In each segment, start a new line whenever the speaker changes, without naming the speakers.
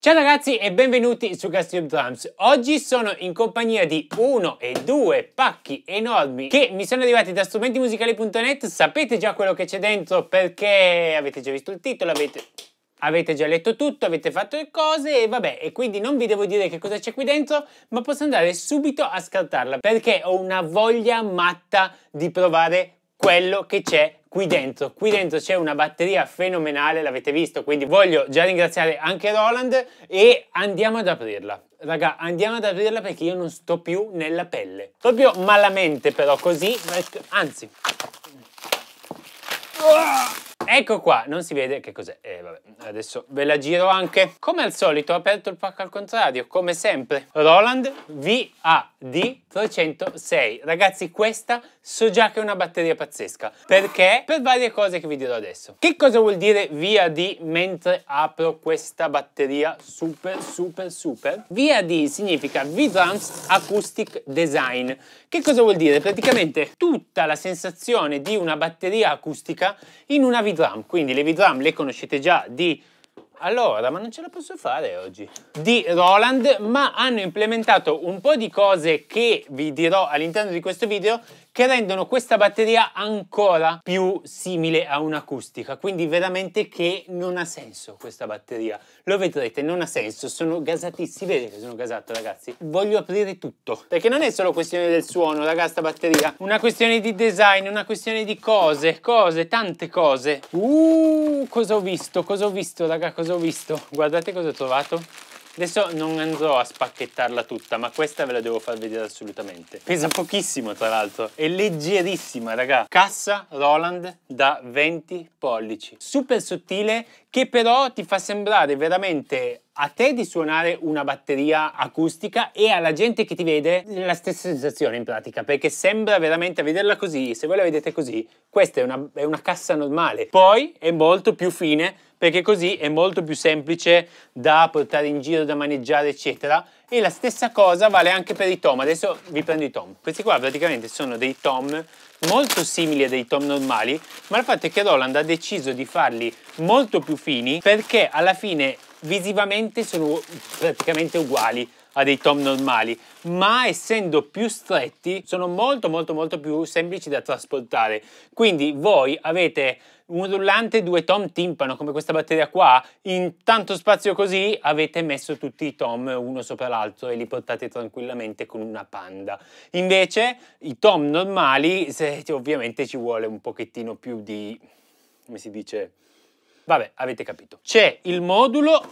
Ciao ragazzi e benvenuti su GasTube Drums. Oggi sono in compagnia di uno e due pacchi enormi che mi sono arrivati da strumentimusicali.net. Sapete già quello che c'è dentro perché avete già visto il titolo, avete avete già letto tutto, avete fatto le cose e vabbè, e quindi non vi devo dire che cosa c'è qui dentro, ma posso andare subito a scartarla perché ho una voglia matta di provare quello che c'è qui dentro. Qui dentro c'è una batteria fenomenale, l'avete visto, quindi voglio già ringraziare anche Roland e andiamo ad aprirla. Raga, andiamo ad aprirla perché io non sto più nella pelle. Proprio malamente però, così, anzi. Uh! Ecco qua, non si vede che cos'è. Eh, vabbè, adesso ve la giro anche. Come al solito ho aperto il pacco al contrario, come sempre. Roland VAD306. Ragazzi, questa so già che è una batteria pazzesca. Perché? Per varie cose che vi dirò adesso. Che cosa vuol dire VAD mentre apro questa batteria super, super, super? VAD significa V-Drums Acoustic Design. Che cosa vuol dire? Praticamente tutta la sensazione di una batteria acustica in una V Levi Drum, quindi Levi Drum le conoscete già di... Allora, ma non ce la posso fare oggi. Di Roland, ma hanno implementato un po' di cose che vi dirò all'interno di questo video che rendono questa batteria ancora più simile a un'acustica, quindi veramente che non ha senso questa batteria. Lo vedrete, non ha senso, sono gasatissimi, vedete che sono gasato ragazzi. Voglio aprire tutto, perché non è solo questione del suono, ragazzi, sta batteria, una questione di design, una questione di cose, cose, tante cose. Uh, cosa ho visto, cosa ho visto, raga, cosa ho visto? Guardate cosa ho trovato. Adesso non andrò a spacchettarla tutta, ma questa ve la devo far vedere assolutamente. Pesa pochissimo, tra l'altro. È leggerissima, raga. Cassa Roland da 20 pollici. Super sottile, che però ti fa sembrare veramente a te di suonare una batteria acustica e alla gente che ti vede la stessa sensazione in pratica, perché sembra veramente a vederla così, se voi la vedete così, questa è una, è una cassa normale. Poi è molto più fine perché così è molto più semplice da portare in giro, da maneggiare, eccetera. E la stessa cosa vale anche per i tom. Adesso vi prendo i tom. Questi qua praticamente sono dei tom molto simili a dei tom normali, ma il fatto è che Roland ha deciso di farli molto più fini perché alla fine visivamente sono praticamente uguali a dei tom normali, ma essendo più stretti sono molto molto molto più semplici da trasportare. Quindi voi avete un rullante e due tom timpano come questa batteria qua, in tanto spazio così avete messo tutti i tom uno sopra l'altro e li portate tranquillamente con una panda. Invece i tom normali se, ovviamente ci vuole un pochettino più di... come si dice? Vabbè, avete capito. C'è il modulo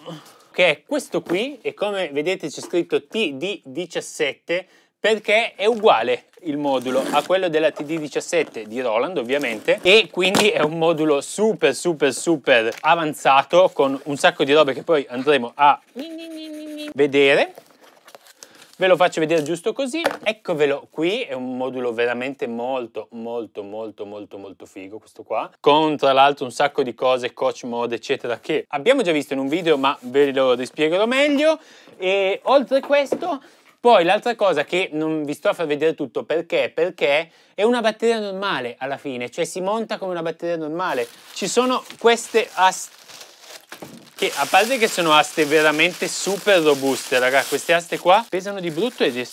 che è questo qui e come vedete c'è scritto TD17 perché è uguale il modulo a quello della TD17 di Roland ovviamente e quindi è un modulo super super super avanzato con un sacco di robe che poi andremo a vedere ve lo faccio vedere giusto così eccovelo qui è un modulo veramente molto molto molto molto molto figo questo qua con tra l'altro un sacco di cose coach mode eccetera che abbiamo già visto in un video ma ve lo rispiegherò meglio e oltre questo poi l'altra cosa che non vi sto a far vedere tutto perché, perché è una batteria normale alla fine, cioè si monta come una batteria normale. Ci sono queste aste che a parte che sono aste veramente super robuste raga queste aste qua pesano di brutto ed è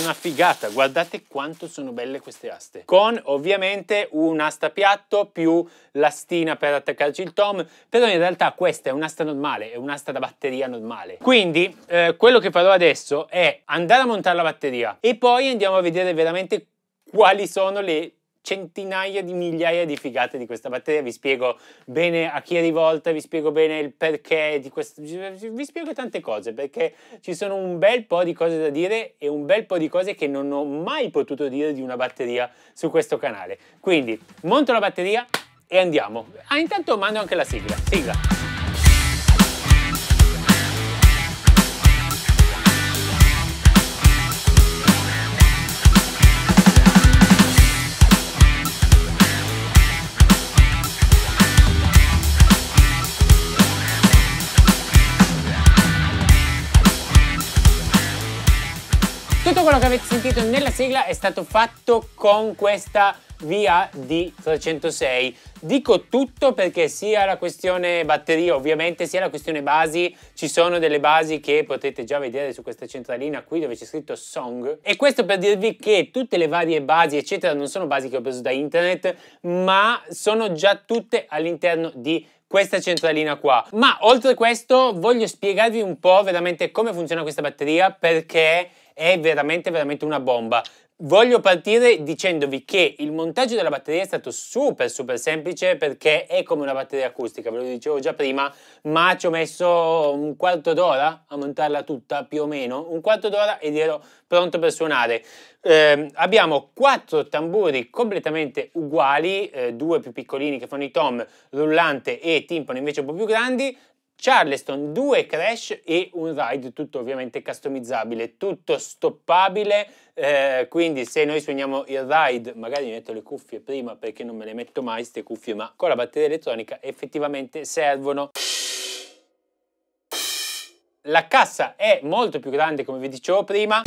una figata guardate quanto sono belle queste aste con ovviamente un'asta piatto più l'astina per attaccarci il tom però in realtà questa è un'asta normale è un'asta da batteria normale quindi eh, quello che farò adesso è andare a montare la batteria e poi andiamo a vedere veramente quali sono le centinaia di migliaia di figate di questa batteria, vi spiego bene a chi è rivolta, vi spiego bene il perché di questo, vi spiego tante cose perché ci sono un bel po' di cose da dire e un bel po' di cose che non ho mai potuto dire di una batteria su questo canale. Quindi monto la batteria e andiamo. Ah, intanto mando anche la sigla. Sigla. quello che avete sentito nella sigla è stato fatto con questa VAD306. Dico tutto perché sia la questione batteria ovviamente sia la questione basi, ci sono delle basi che potete già vedere su questa centralina qui dove c'è scritto Song e questo per dirvi che tutte le varie basi eccetera non sono basi che ho preso da internet ma sono già tutte all'interno di questa centralina qua. Ma oltre a questo voglio spiegarvi un po' veramente come funziona questa batteria perché è veramente veramente una bomba. Voglio partire dicendovi che il montaggio della batteria è stato super super semplice perché è come una batteria acustica, ve lo dicevo già prima, ma ci ho messo un quarto d'ora a montarla tutta, più o meno, un quarto d'ora ed ero pronto per suonare. Eh, abbiamo quattro tamburi completamente uguali, eh, due più piccolini che fanno i tom, rullante e timpano invece un po' più grandi, Charleston, due crash e un ride, tutto ovviamente customizzabile, tutto stoppabile, eh, quindi se noi suoniamo il ride, magari mi metto le cuffie prima perché non me le metto mai queste cuffie, ma con la batteria elettronica effettivamente servono. La cassa è molto più grande come vi dicevo prima,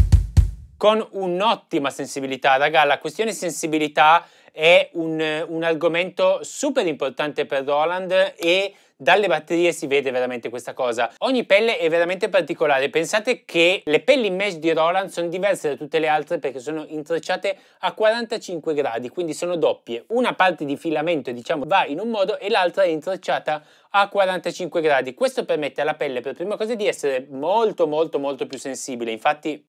con un'ottima sensibilità, raga, la questione sensibilità è un, un argomento super importante per Roland e dalle batterie si vede veramente questa cosa. Ogni pelle è veramente particolare. Pensate che le pelli mesh di Roland sono diverse da tutte le altre perché sono intrecciate a 45 gradi, quindi sono doppie. Una parte di filamento, diciamo, va in un modo e l'altra è intrecciata a 45 gradi. Questo permette alla pelle, per prima cosa, di essere molto molto molto più sensibile. Infatti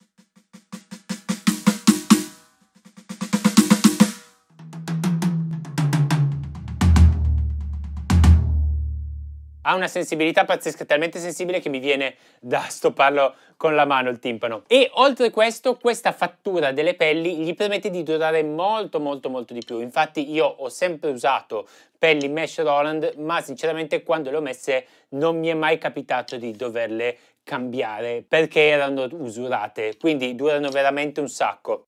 ha una sensibilità pazzesca, talmente sensibile che mi viene da stopparlo con la mano il timpano. E oltre a questo, questa fattura delle pelli gli permette di durare molto molto molto di più. Infatti io ho sempre usato pelli mesh Roland, ma sinceramente quando le ho messe non mi è mai capitato di doverle cambiare perché erano usurate, quindi durano veramente un sacco.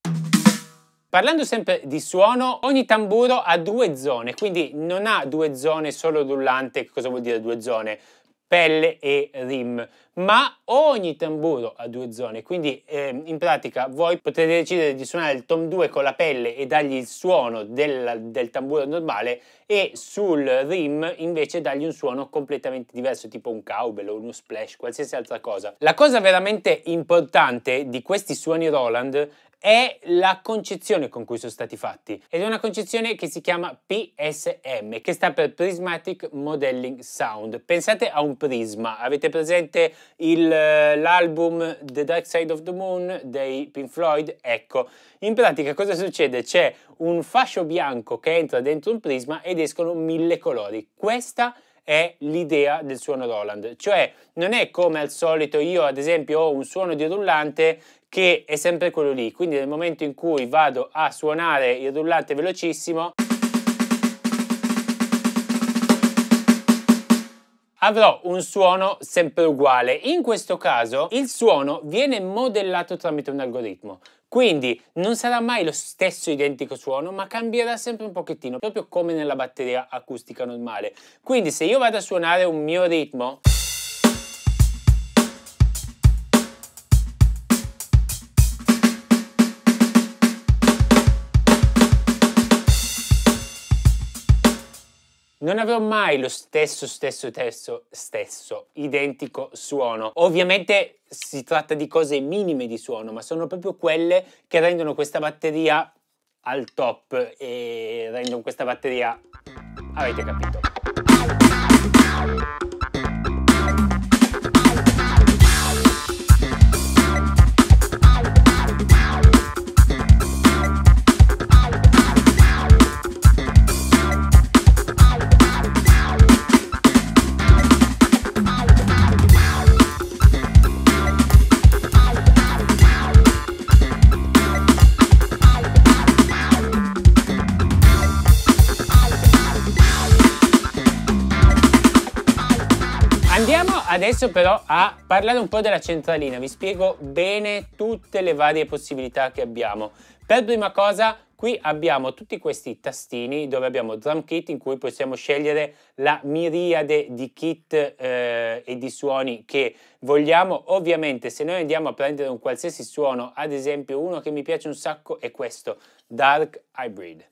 Parlando sempre di suono, ogni tamburo ha due zone, quindi non ha due zone solo rullante, cosa vuol dire due zone? pelle e rim, ma ogni tamburo ha due zone, quindi eh, in pratica voi potete decidere di suonare il tom 2 con la pelle e dargli il suono del, del tamburo normale e sul rim invece dargli un suono completamente diverso, tipo un cowbell o uno splash, qualsiasi altra cosa. La cosa veramente importante di questi suoni Roland è la concezione con cui sono stati fatti ed è una concezione che si chiama PSM che sta per Prismatic Modeling Sound. Pensate a un prisma, avete presente eh, l'album The Dark Side of the Moon dei Pink Floyd? Ecco, in pratica cosa succede? C'è un fascio bianco che entra dentro un prisma ed escono mille colori. Questa è l'idea del suono Roland, cioè non è come al solito io ad esempio ho un suono di rullante che è sempre quello lì. Quindi nel momento in cui vado a suonare il rullante velocissimo, avrò un suono sempre uguale. In questo caso il suono viene modellato tramite un algoritmo. Quindi non sarà mai lo stesso identico suono, ma cambierà sempre un pochettino, proprio come nella batteria acustica normale. Quindi se io vado a suonare un mio ritmo... non avrò mai lo stesso, stesso, stesso, stesso, identico suono. Ovviamente si tratta di cose minime di suono, ma sono proprio quelle che rendono questa batteria al top e rendono questa batteria... Avete capito? adesso però a parlare un po' della centralina, vi spiego bene tutte le varie possibilità che abbiamo. Per prima cosa Qui abbiamo tutti questi tastini dove abbiamo drum kit in cui possiamo scegliere la miriade di kit eh, e di suoni che vogliamo. Ovviamente se noi andiamo a prendere un qualsiasi suono, ad esempio uno che mi piace un sacco è questo, Dark Hybrid.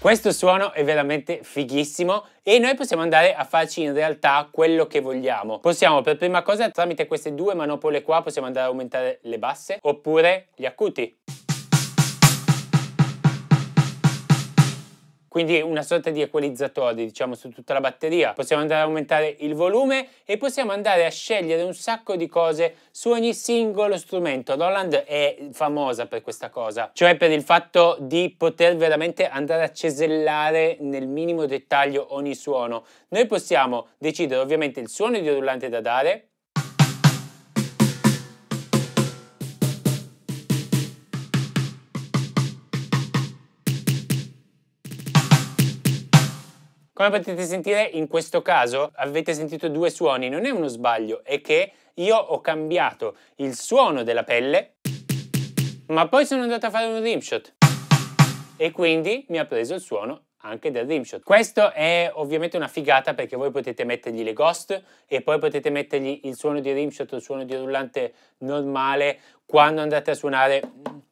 Questo suono è veramente fighissimo e noi possiamo andare a farci in realtà quello che vogliamo. Possiamo per prima cosa tramite queste due manopole qua possiamo andare a aumentare le basse oppure gli acuti. quindi una sorta di equalizzatore diciamo su tutta la batteria. Possiamo andare ad aumentare il volume e possiamo andare a scegliere un sacco di cose su ogni singolo strumento. Roland è famosa per questa cosa, cioè per il fatto di poter veramente andare a cesellare nel minimo dettaglio ogni suono. Noi possiamo decidere ovviamente il suono di rullante da dare, Come potete sentire in questo caso avete sentito due suoni, non è uno sbaglio, è che io ho cambiato il suono della pelle ma poi sono andato a fare un rimshot e quindi mi ha preso il suono anche del rimshot. Questo è ovviamente una figata perché voi potete mettergli le ghost e poi potete mettergli il suono di rimshot il suono di rullante normale quando andate a suonare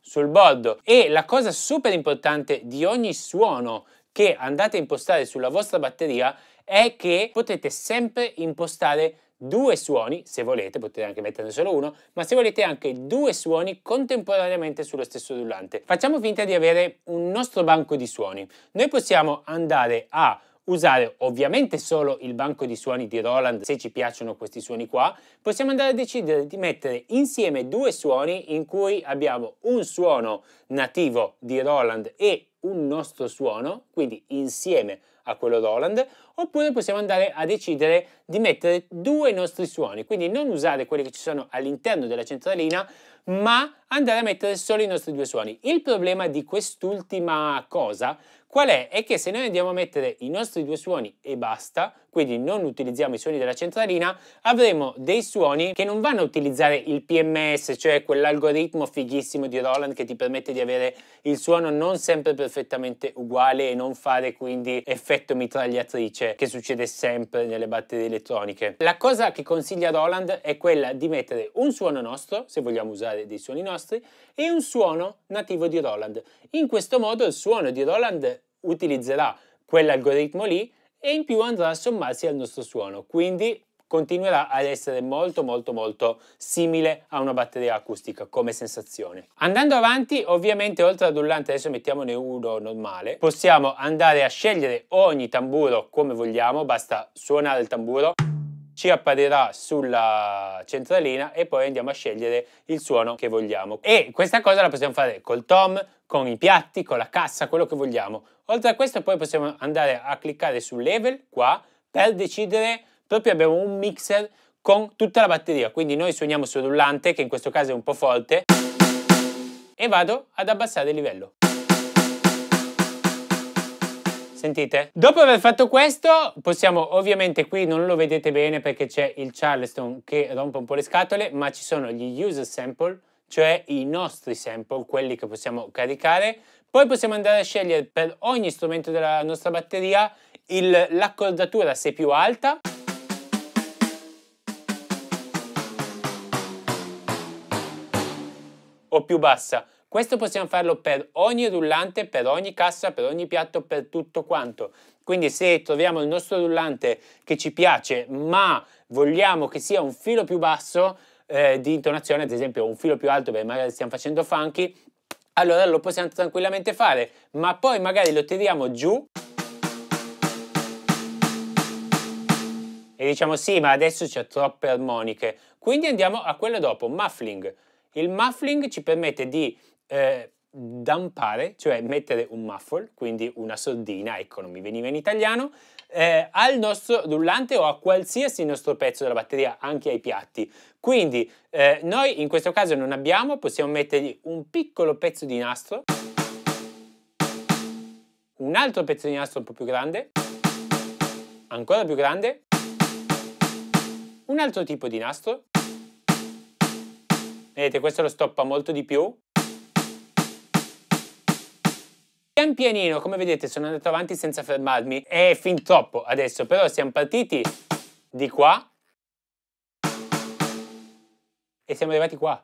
sul bordo. E la cosa super importante di ogni suono che andate a impostare sulla vostra batteria è che potete sempre impostare due suoni, se volete, potete anche metterne solo uno, ma se volete anche due suoni contemporaneamente sullo stesso rullante. Facciamo finta di avere un nostro banco di suoni. Noi possiamo andare a usare ovviamente solo il banco di suoni di Roland se ci piacciono questi suoni qua, possiamo andare a decidere di mettere insieme due suoni in cui abbiamo un suono nativo di Roland e un nostro suono, quindi insieme a quello Roland, oppure possiamo andare a decidere di mettere due nostri suoni, quindi non usare quelli che ci sono all'interno della centralina, ma andare a mettere solo i nostri due suoni. Il problema di quest'ultima cosa qual è? È che se noi andiamo a mettere i nostri due suoni e basta, quindi non utilizziamo i suoni della centralina, avremo dei suoni che non vanno a utilizzare il PMS, cioè quell'algoritmo fighissimo di Roland che ti permette di avere il suono non sempre perfettamente uguale e non fare quindi effetto mitragliatrice che succede sempre nelle batterie elettroniche. La cosa che consiglia Roland è quella di mettere un suono nostro, se vogliamo usare particolare dei suoni nostri, e un suono nativo di Roland. In questo modo il suono di Roland utilizzerà quell'algoritmo lì e in più andrà a sommarsi al nostro suono, quindi continuerà ad essere molto molto molto simile a una batteria acustica come sensazione. Andando avanti ovviamente oltre al rullante adesso mettiamone uno normale possiamo andare a scegliere ogni tamburo come vogliamo basta suonare il tamburo ci apparirà sulla centralina e poi andiamo a scegliere il suono che vogliamo. E questa cosa la possiamo fare col tom, con i piatti, con la cassa, quello che vogliamo. Oltre a questo poi possiamo andare a cliccare sul level qua per decidere, proprio abbiamo un mixer con tutta la batteria, quindi noi suoniamo sul rullante che in questo caso è un po' forte e vado ad abbassare il livello. Sentite? Dopo aver fatto questo, possiamo ovviamente qui non lo vedete bene perché c'è il Charleston che rompe un po' le scatole, ma ci sono gli user sample, cioè i nostri sample, quelli che possiamo caricare. Poi possiamo andare a scegliere per ogni strumento della nostra batteria l'accordatura se più alta o più bassa. Questo possiamo farlo per ogni rullante, per ogni cassa, per ogni piatto, per tutto quanto. Quindi se troviamo il nostro rullante che ci piace, ma vogliamo che sia un filo più basso eh, di intonazione, ad esempio un filo più alto perché magari stiamo facendo funky, allora lo possiamo tranquillamente fare, ma poi magari lo tiriamo giù e diciamo sì ma adesso c'è troppe armoniche quindi andiamo a quello dopo muffling il muffling ci permette di eh, dampare, cioè mettere un muffle, quindi una soldina, ecco non mi veniva in italiano, eh, al nostro rullante o a qualsiasi nostro pezzo della batteria, anche ai piatti. Quindi eh, noi in questo caso non abbiamo, possiamo mettergli un piccolo pezzo di nastro, un altro pezzo di nastro un po' più grande, ancora più grande, un altro tipo di nastro, Vedete, questo lo stoppa molto di più. Pian pianino, come vedete, sono andato avanti senza fermarmi. È fin troppo adesso, però siamo partiti di qua e siamo arrivati qua.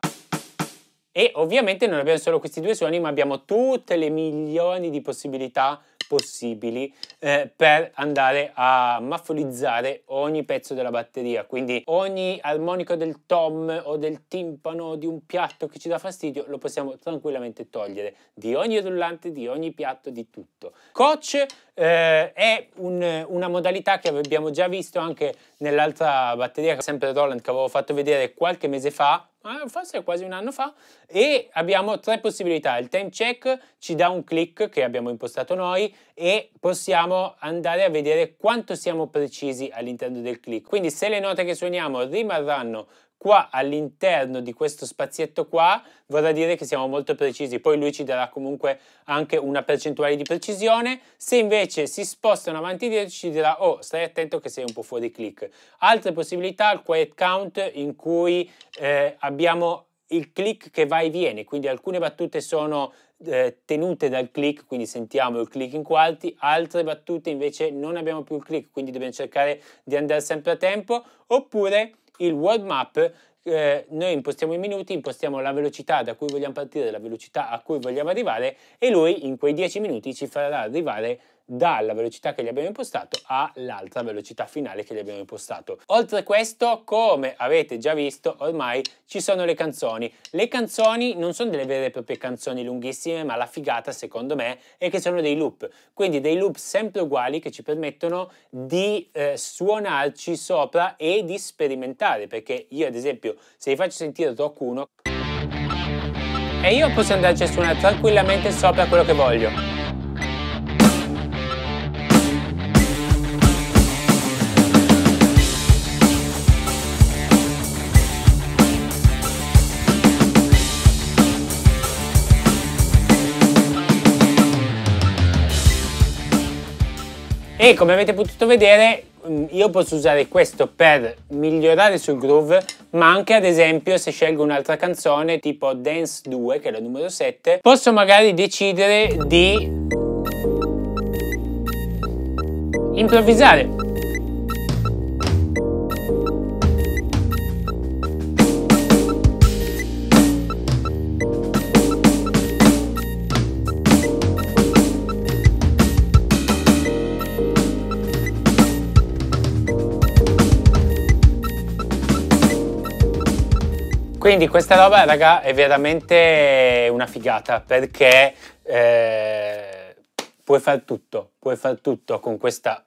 E ovviamente non abbiamo solo questi due suoni, ma abbiamo tutte le milioni di possibilità possibili eh, per andare a maffolizzare ogni pezzo della batteria. Quindi ogni armonico del tom o del timpano di un piatto che ci dà fastidio lo possiamo tranquillamente togliere di ogni rullante, di ogni piatto, di tutto. Coach eh, è un, una modalità che abbiamo già visto anche nell'altra batteria, sempre Roland, che avevo fatto vedere qualche mese fa, forse quasi un anno fa, e abbiamo tre possibilità. Il time check ci dà un click che abbiamo impostato noi e possiamo possiamo andare a vedere quanto siamo precisi all'interno del click. Quindi se le note che suoniamo rimarranno qua all'interno di questo spazietto qua vorrà dire che siamo molto precisi poi lui ci darà comunque anche una percentuale di precisione se invece si spostano avanti e dietro ci dirà oh stai attento che sei un po' fuori click altre possibilità il quiet count in cui eh, abbiamo il click che va e viene, quindi alcune battute sono eh, tenute dal click, quindi sentiamo il click in quality, altre battute invece non abbiamo più il click, quindi dobbiamo cercare di andare sempre a tempo, oppure il world map eh, noi impostiamo i minuti, impostiamo la velocità da cui vogliamo partire, la velocità a cui vogliamo arrivare e lui in quei 10 minuti ci farà arrivare dalla velocità che gli abbiamo impostato all'altra velocità finale che gli abbiamo impostato. Oltre a questo, come avete già visto, ormai ci sono le canzoni. Le canzoni non sono delle vere e proprie canzoni lunghissime, ma la figata secondo me è che sono dei loop, quindi dei loop sempre uguali che ci permettono di eh, suonarci sopra e di sperimentare, perché io ad esempio se vi faccio sentire Rock 1 e io posso andarci a suonare tranquillamente sopra quello che voglio. e come avete potuto vedere mm, io posso usare questo per migliorare sul groove ma anche ad esempio se scelgo un'altra canzone tipo Dance 2 che è la numero 7 posso magari decidere di improvvisare Quindi questa roba, raga, è veramente una figata perché eh, puoi far tutto, puoi far tutto con questa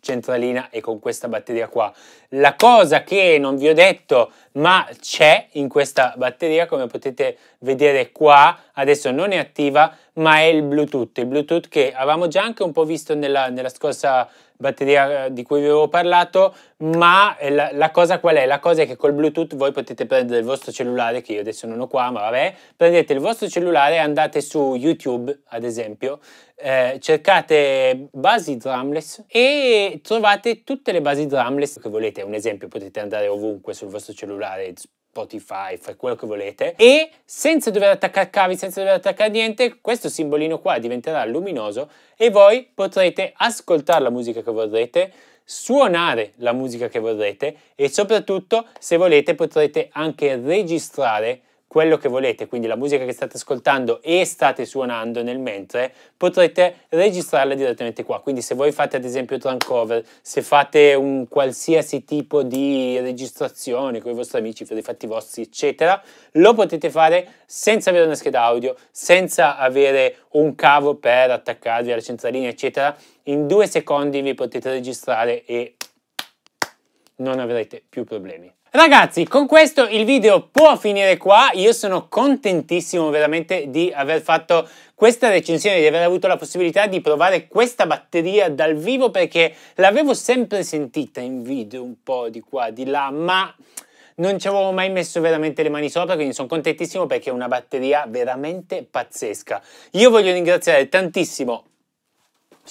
centralina e con questa batteria qua. La cosa che non vi ho detto ma c'è in questa batteria come potete vedere qua, adesso non è attiva ma è il Bluetooth, il Bluetooth che avevamo già anche un po' visto nella, nella scorsa batteria eh, di cui vi avevo parlato, ma eh, la, la, cosa qual è? La cosa è che col Bluetooth voi potete prendere il vostro cellulare, che io adesso non ho qua, ma vabbè, prendete il vostro cellulare e andate su YouTube, ad esempio, eh, cercate basi drumless e trovate tutte le basi drumless che volete, un esempio, potete andare ovunque sul vostro cellulare, Spotify, fai quello che volete e senza dover attaccare cavi, senza dover attaccare niente, questo simbolino qua diventerà luminoso e voi potrete ascoltare la musica che vorrete, suonare la musica che vorrete e soprattutto se volete potrete anche registrare quello che volete, quindi la musica che state ascoltando e state suonando nel mentre, potrete registrarla direttamente qua. Quindi se voi fate ad esempio cover, se fate un qualsiasi tipo di registrazione con i vostri amici, per i fatti vostri, eccetera, lo potete fare senza avere una scheda audio, senza avere un cavo per attaccarvi alla centralina, eccetera. In due secondi vi potete registrare e non avrete più problemi. Ragazzi, con questo il video può finire qua, io sono contentissimo veramente di aver fatto questa recensione, di aver avuto la possibilità di provare questa batteria dal vivo perché l'avevo sempre sentita in video un po' di qua, di là, ma non ci avevo mai messo veramente le mani sopra, quindi sono contentissimo perché è una batteria veramente pazzesca. Io voglio ringraziare tantissimo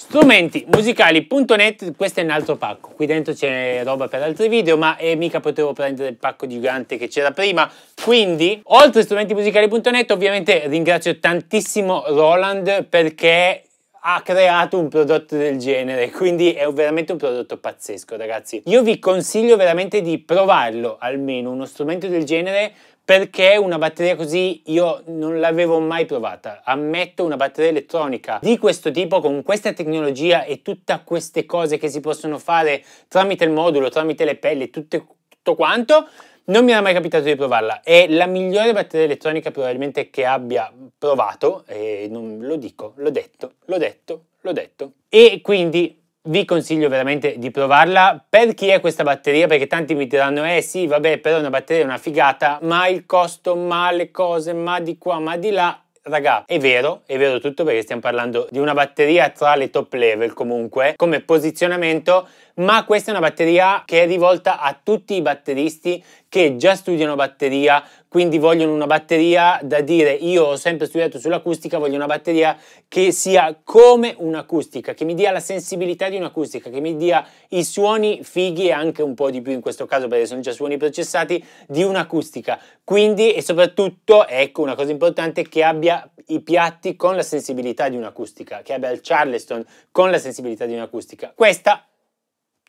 Strumentismusicali.net, questo è un altro pacco, qui dentro c'è roba per altri video, ma eh, mica potevo prendere il pacco gigante che c'era prima, quindi oltre a strumentismusicali.net ovviamente ringrazio tantissimo Roland perché ha creato un prodotto del genere, quindi è veramente un prodotto pazzesco ragazzi. Io vi consiglio veramente di provarlo, almeno uno strumento del genere perché una batteria così io non l'avevo mai provata. Ammetto una batteria elettronica di questo tipo con questa tecnologia e tutte queste cose che si possono fare tramite il modulo, tramite le pelle, tutte, tutto quanto. Non mi era mai capitato di provarla. È la migliore batteria elettronica probabilmente che abbia provato e non lo dico, l'ho detto, l'ho detto, l'ho detto. E quindi vi consiglio veramente di provarla. Per chi è questa batteria? Perché tanti mi diranno, eh sì, vabbè, però una batteria è una figata, ma il costo, ma le cose, ma di qua, ma di là, raga, è vero, è vero tutto perché stiamo parlando di una batteria tra le top level comunque, come posizionamento ma questa è una batteria che è rivolta a tutti i batteristi che già studiano batteria, quindi vogliono una batteria da dire io ho sempre studiato sull'acustica, voglio una batteria che sia come un'acustica, che mi dia la sensibilità di un'acustica, che mi dia i suoni fighi e anche un po' di più in questo caso perché sono già suoni processati di un'acustica. Quindi e soprattutto, ecco una cosa importante, che abbia i piatti con la sensibilità di un'acustica, che abbia il Charleston con la sensibilità di un'acustica. Questa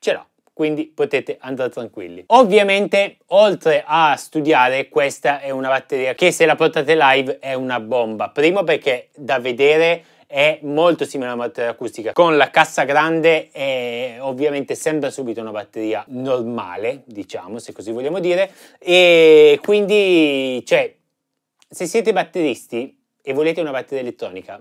ce l'ho quindi potete andare tranquilli. Ovviamente, oltre a studiare, questa è una batteria che se la portate live è una bomba. Primo perché da vedere è molto simile a una batteria acustica. Con la cassa grande è, ovviamente sembra subito una batteria normale, diciamo, se così vogliamo dire, e quindi, cioè, se siete batteristi e volete una batteria elettronica,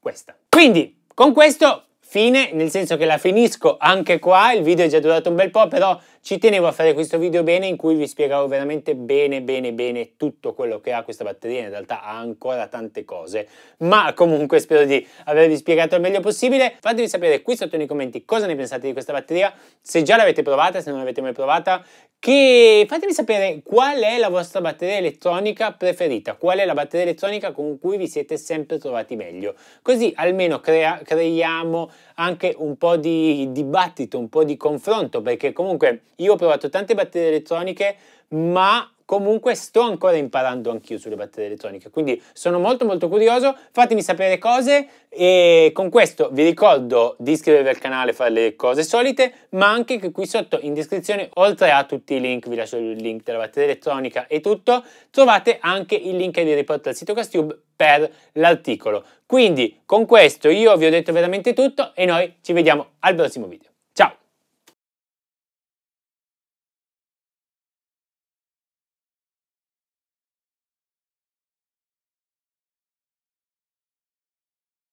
questa. Quindi, con questo fine, nel senso che la finisco anche qua, il video è già durato un bel po', però ci tenevo a fare questo video bene in cui vi spiegavo veramente bene bene bene tutto quello che ha questa batteria, in realtà ha ancora tante cose, ma comunque spero di avervi spiegato il meglio possibile. Fatemi sapere qui sotto nei commenti cosa ne pensate di questa batteria, se già l'avete provata, se non l'avete mai provata, che fatemi sapere qual è la vostra batteria elettronica preferita, qual è la batteria elettronica con cui vi siete sempre trovati meglio. Così almeno crea, creiamo anche un po' di dibattito, un po' di confronto, perché comunque io ho provato tante batterie elettroniche, ma comunque sto ancora imparando anch'io sulle batterie elettroniche, quindi sono molto molto curioso, fatemi sapere cose e con questo vi ricordo di iscrivervi al canale, e fare le cose solite, ma anche che qui sotto in descrizione, oltre a tutti i link, vi lascio il link della batteria elettronica e tutto, trovate anche il link di riporto al sito Castube per l'articolo. Quindi con questo io vi ho detto veramente tutto e noi ci vediamo al prossimo video. Ciao!